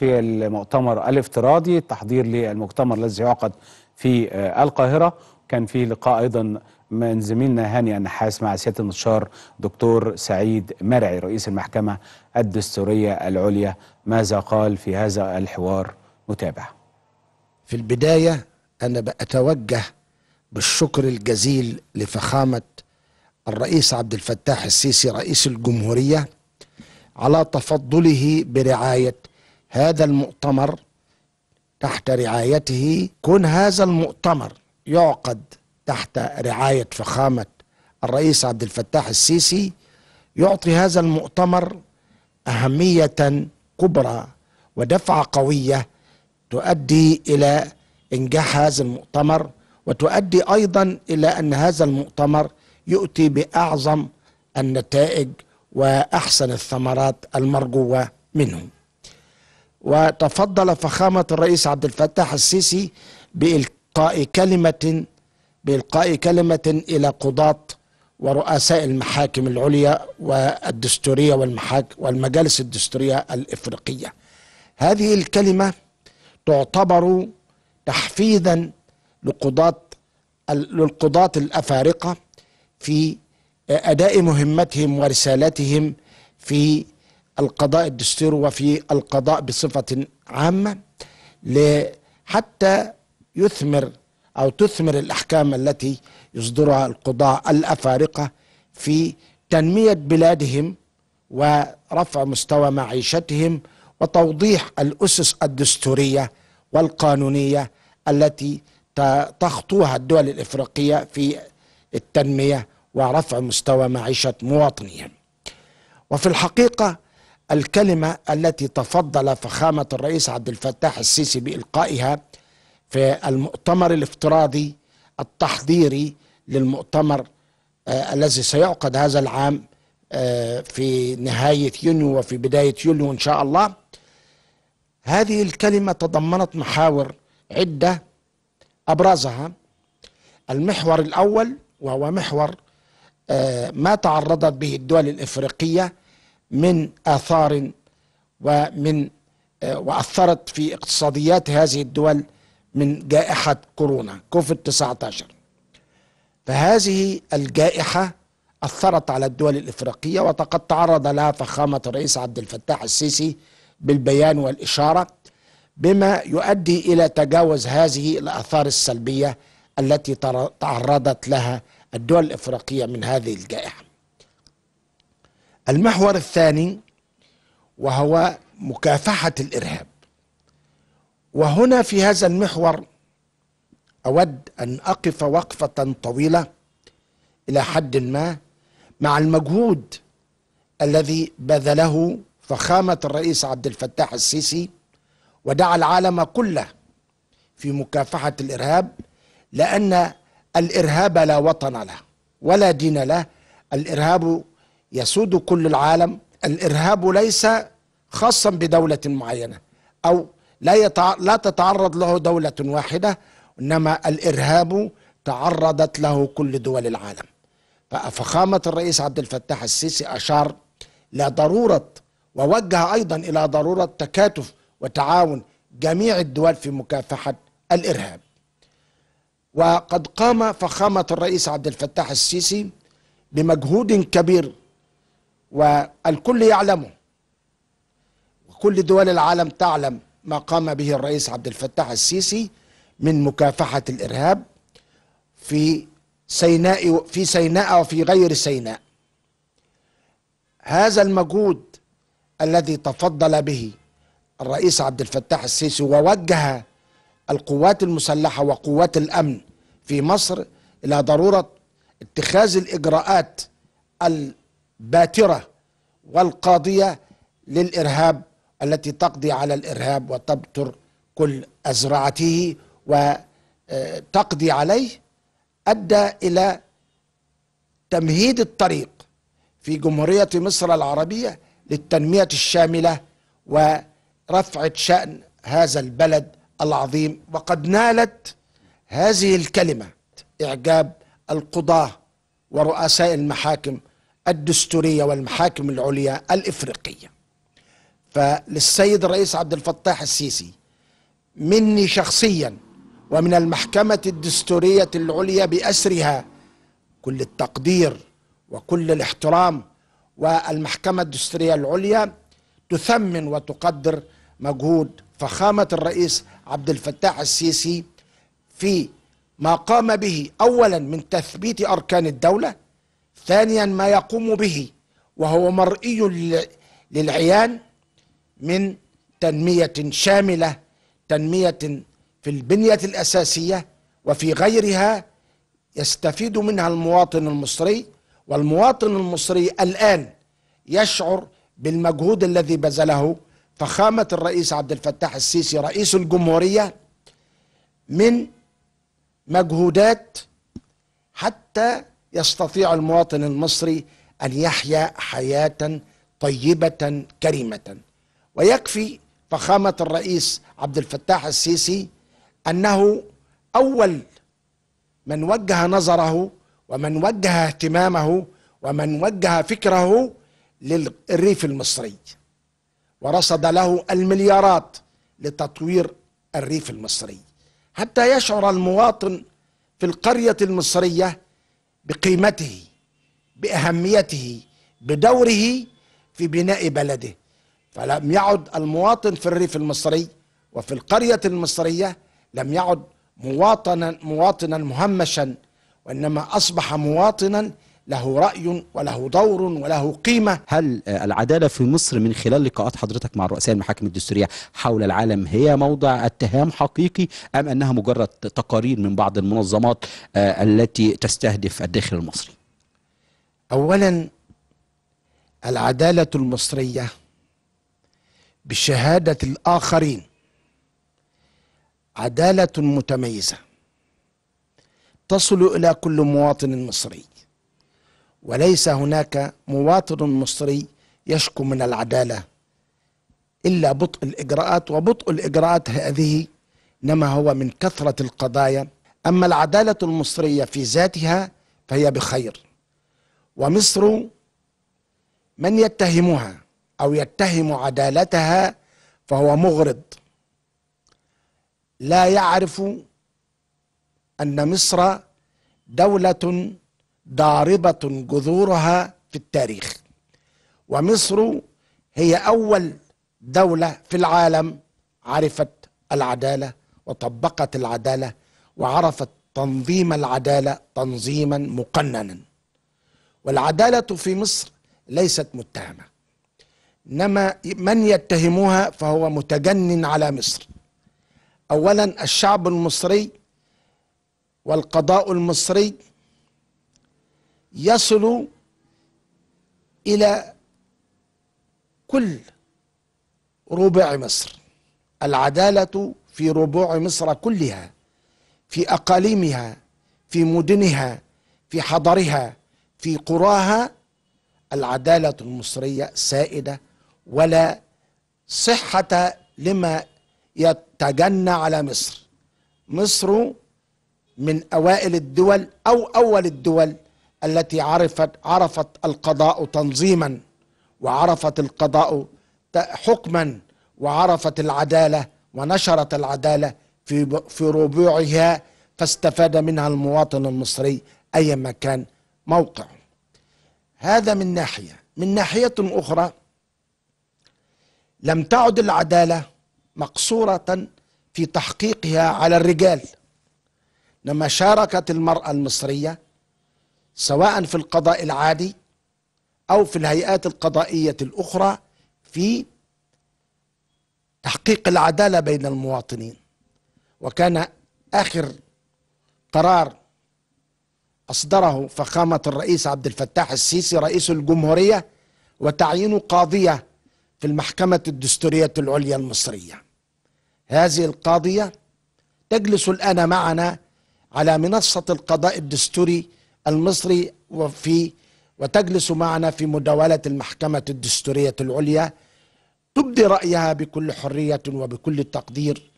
في المؤتمر الافتراضي التحضير للمؤتمر الذي يعقد في آه، القاهرة كان في لقاء أيضا من زميلنا هاني النحاس مع سيادة المستشار دكتور سعيد مرعي رئيس المحكمة الدستورية العليا ماذا قال في هذا الحوار متابع في البداية أنا بتوجه بالشكر الجزيل لفخامة الرئيس عبد الفتاح السيسي رئيس الجمهورية على تفضله برعاية هذا المؤتمر تحت رعايته كون هذا المؤتمر يعقد تحت رعاية فخامة الرئيس عبد الفتاح السيسي يعطي هذا المؤتمر أهمية كبرى ودفعة قوية تؤدي إلى إنجاح هذا المؤتمر وتؤدي أيضا إلى أن هذا المؤتمر يؤتي بأعظم النتائج وأحسن الثمرات المرجوة منه وتفضل فخامة الرئيس عبد الفتاح السيسي بإلقاء كلمة بإلقاء كلمة إلى قضاة ورؤساء المحاكم العليا والدستورية والمحاكم والمجالس الدستورية الإفريقية هذه الكلمة تعتبر تحفيزا لقضاة للقضاة الأفارقة في أداء مهمتهم ورسالتهم في القضاء الدستوري وفي القضاء بصفة عامة حتى يثمر أو تثمر الأحكام التي يصدرها القضاة الأفارقة في تنمية بلادهم ورفع مستوى معيشتهم وتوضيح الأسس الدستورية والقانونية التي تخطوها الدول الإفريقية في التنمية ورفع مستوى معيشة مواطنيهم وفي الحقيقة الكلمة التي تفضل فخامة الرئيس عبد الفتاح السيسي بإلقائها في المؤتمر الافتراضي التحضيري للمؤتمر آه الذي سيعقد هذا العام آه في نهاية يونيو وفي بداية يوليو إن شاء الله هذه الكلمة تضمنت محاور عدة أبرزها المحور الأول وهو محور آه، ما تعرضت به الدول الإفريقية من آثار ومن آه، وأثرت في اقتصاديات هذه الدول من جائحة كورونا كوفيد 19 فهذه الجائحة أثرت على الدول الإفريقية وقد تعرض لها فخامة الرئيس عبد الفتاح السيسي بالبيان والإشارة بما يؤدي إلى تجاوز هذه الآثار السلبية التي تعرضت لها الدول الإفريقية من هذه الجائحة المحور الثاني وهو مكافحة الإرهاب وهنا في هذا المحور أود أن أقف وقفة طويلة إلى حد ما مع المجهود الذي بذله فخامة الرئيس عبد الفتاح السيسي ودعا العالم كله في مكافحة الإرهاب لأن الإرهاب لا وطن له ولا دين له الإرهاب يسود كل العالم الارهاب ليس خاصا بدوله معينه او لا يتع... لا تتعرض له دوله واحده انما الارهاب تعرضت له كل دول العالم ففخامه الرئيس عبد الفتاح السيسي اشار لا ضروره ووجه ايضا الى ضروره تكاتف وتعاون جميع الدول في مكافحه الارهاب وقد قام فخامه الرئيس عبد الفتاح السيسي بمجهود كبير والكل يعلمه وكل دول العالم تعلم ما قام به الرئيس عبد الفتاح السيسي من مكافحة الإرهاب في سيناء في سيناء وفي غير سيناء هذا المجهود الذي تفضل به الرئيس عبد الفتاح السيسي ووجه القوات المسلحة وقوات الأمن في مصر إلى ضرورة اتخاذ الإجراءات باترة والقاضية للإرهاب التي تقضي على الإرهاب وتبتر كل أزرعته وتقضي آه، عليه أدى إلى تمهيد الطريق في جمهورية مصر العربية للتنمية الشاملة ورفعة شأن هذا البلد العظيم وقد نالت هذه الكلمة إعجاب القضاة ورؤساء المحاكم الدستورية والمحاكم العليا الإفريقية فللسيد الرئيس عبد الفتاح السيسي مني شخصيا ومن المحكمة الدستورية العليا بأسرها كل التقدير وكل الاحترام والمحكمة الدستورية العليا تثمن وتقدر مجهود فخامة الرئيس عبد الفتاح السيسي في ما قام به أولا من تثبيت أركان الدولة ثانيا ما يقوم به وهو مرئي للعيان من تنميه شامله تنميه في البنيه الاساسيه وفي غيرها يستفيد منها المواطن المصري والمواطن المصري الان يشعر بالمجهود الذي بذله فخامه الرئيس عبد الفتاح السيسي رئيس الجمهوريه من مجهودات حتى يستطيع المواطن المصري ان يحيا حياه طيبه كريمه ويكفي فخامه الرئيس عبد الفتاح السيسي انه اول من وجه نظره ومن وجه اهتمامه ومن وجه فكره للريف المصري ورصد له المليارات لتطوير الريف المصري حتى يشعر المواطن في القريه المصريه بقيمته باهميته بدوره في بناء بلده فلم يعد المواطن في الريف المصري وفي القريه المصريه لم يعد مواطنا مواطنا مهمشا وانما اصبح مواطنا له رأي وله دور وله قيمة هل آه، العدالة في مصر من خلال لقاءات حضرتك مع رؤساء المحاكم الدستورية حول العالم هي موضع اتهام حقيقي أم أنها مجرد تقارير من بعض المنظمات آه، التي تستهدف الداخل المصري أولا العدالة المصرية بشهادة الآخرين عدالة متميزة تصل إلى كل مواطن مصري وليس هناك مواطن مصري يشكو من العداله الا بطء الاجراءات وبطء الاجراءات هذه انما هو من كثره القضايا اما العداله المصريه في ذاتها فهي بخير ومصر من يتهمها او يتهم عدالتها فهو مغرض لا يعرف ان مصر دوله ضاربة جذورها في التاريخ ومصر هي أول دولة في العالم عرفت العدالة وطبقت العدالة وعرفت تنظيم العدالة تنظيما مقننا والعدالة في مصر ليست متهمة إنما من يتهمها فهو متجنن على مصر أولا الشعب المصري والقضاء المصري يصل إلى كل ربوع مصر العدالة في ربوع مصر كلها في أقاليمها في مدنها في حضرها في قراها العدالة المصرية سائدة ولا صحة لما يتجنى على مصر مصر من أوائل الدول أو أول الدول التي عرفت عرفت القضاء تنظيما وعرفت القضاء حكما وعرفت العداله ونشرت العداله في في ربوعها فاستفاد منها المواطن المصري اي ما كان موقعه. هذا من ناحيه، من ناحيه اخرى لم تعد العداله مقصوره في تحقيقها على الرجال. لما شاركت المراه المصريه سواء في القضاء العادي أو في الهيئات القضائية الأخرى في تحقيق العدالة بين المواطنين وكان آخر قرار أصدره فخامة الرئيس عبد الفتاح السيسي رئيس الجمهورية وتعيين قاضية في المحكمة الدستورية العليا المصرية هذه القاضية تجلس الآن معنا على منصة القضاء الدستوري المصري وفي وتجلس معنا في مداولة المحكمة الدستورية العليا تبدي رأيها بكل حرية وبكل تقدير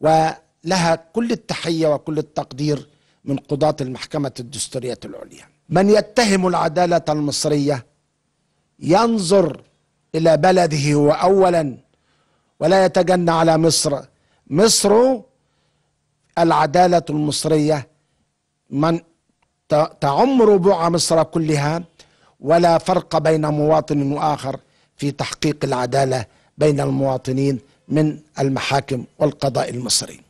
ولها كل التحية وكل التقدير من قضاة المحكمة الدستورية العليا من يتهم العدالة المصرية ينظر إلى بلده هو أولا ولا يتجنى على مصر مصر العدالة المصرية من تعم ربوع مصر كلها ولا فرق بين مواطن واخر في تحقيق العداله بين المواطنين من المحاكم والقضاء المصري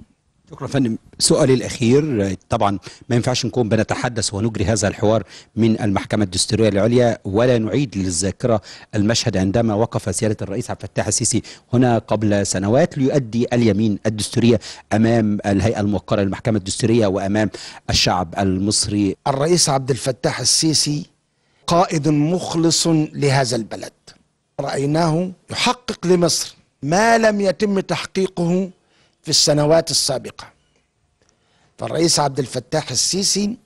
شكرا فندم سؤالي الاخير طبعا ما ينفعش نكون بنتحدث ونجري هذا الحوار من المحكمه الدستوريه العليا ولا نعيد للذاكره المشهد عندما وقف سياده الرئيس عبد الفتاح السيسي هنا قبل سنوات ليؤدي اليمين الدستوريه امام الهيئه الموقره للمحكمه الدستوريه وامام الشعب المصري الرئيس عبد الفتاح السيسي قائد مخلص لهذا البلد رايناه يحقق لمصر ما لم يتم تحقيقه في السنوات السابقه فالرئيس عبد الفتاح السيسي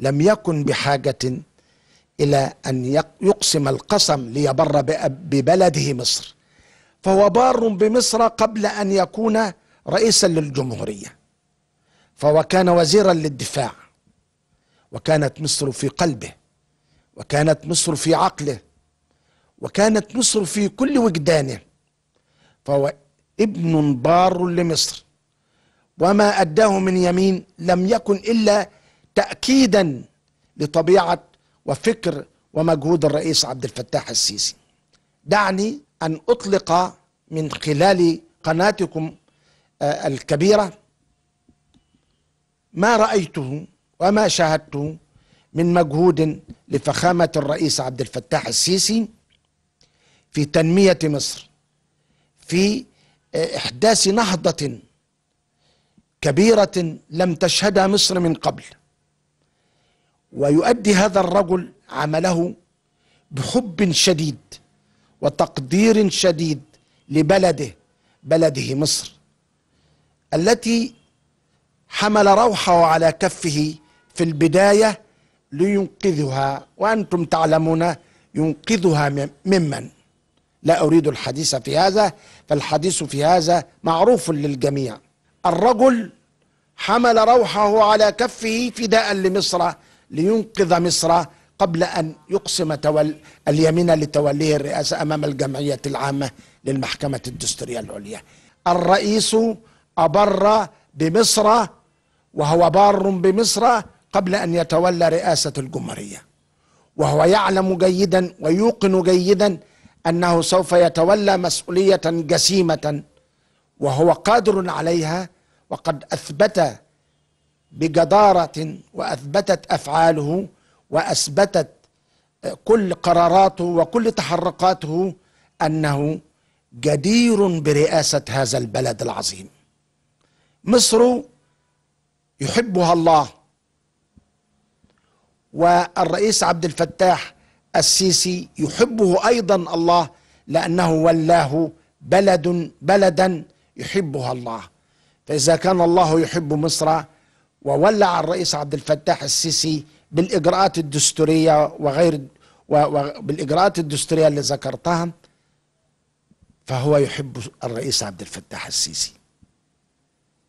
لم يكن بحاجه الى ان يقسم القسم ليبر ببلده مصر فهو بار بمصر قبل ان يكون رئيسا للجمهوريه فهو كان وزيرا للدفاع وكانت مصر في قلبه وكانت مصر في عقله وكانت مصر في كل وجدانه فهو ابن بار لمصر وما أداه من يمين لم يكن إلا تأكيدا لطبيعة وفكر ومجهود الرئيس عبد الفتاح السيسي دعني أن أطلق من خلال قناتكم آه، الكبيرة ما رأيته وما شاهدته من مجهود لفخامة الرئيس عبد الفتاح السيسي في تنمية مصر في احداث نهضه كبيره لم تشهدها مصر من قبل ويؤدي هذا الرجل عمله بحب شديد وتقدير شديد لبلده بلده مصر التي حمل روحه على كفه في البدايه لينقذها وانتم تعلمون ينقذها ممن لا أريد الحديث في هذا فالحديث في هذا معروف للجميع الرجل حمل روحه على كفه فداء لمصر لينقذ مصر قبل أن يقسم تول اليمين لتوليه الرئاسة أمام الجمعية العامة للمحكمة الدستورية العليا الرئيس أبر بمصر وهو بار بمصر قبل أن يتولى رئاسة الجمهورية وهو يعلم جيدا ويوقن جيدا انه سوف يتولى مسؤوليه جسيمه وهو قادر عليها وقد اثبت بجداره واثبتت افعاله واثبتت كل قراراته وكل تحركاته انه جدير برئاسه هذا البلد العظيم مصر يحبها الله والرئيس عبد الفتاح السيسي يحبه ايضا الله لانه ولاه بلد بلدا يحبها الله فاذا كان الله يحب مصر وولع الرئيس عبد الفتاح السيسي بالاجراءات الدستوريه وغير وبالاجراءات الدستوريه اللي ذكرتها فهو يحب الرئيس عبد الفتاح السيسي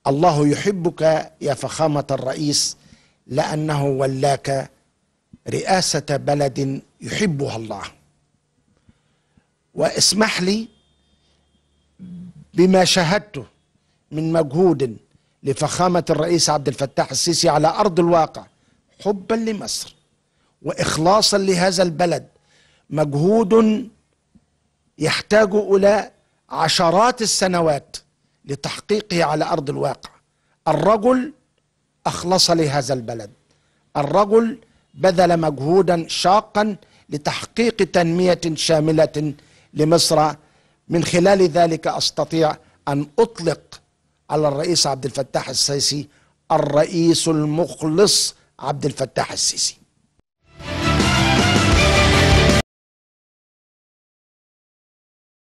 الله يحبك يا فخامه الرئيس لانه ولاك رئاسه بلد يحبها الله واسمح لي بما شاهدته من مجهود لفخامة الرئيس عبد الفتاح السيسي على أرض الواقع حبا لمصر وإخلاصا لهذا البلد مجهود يحتاج إلى عشرات السنوات لتحقيقه على أرض الواقع الرجل أخلص لهذا البلد الرجل بذل مجهودا شاقا لتحقيق تنميه شامله لمصر من خلال ذلك استطيع ان اطلق على الرئيس عبد الفتاح السيسي الرئيس المخلص عبد الفتاح السيسي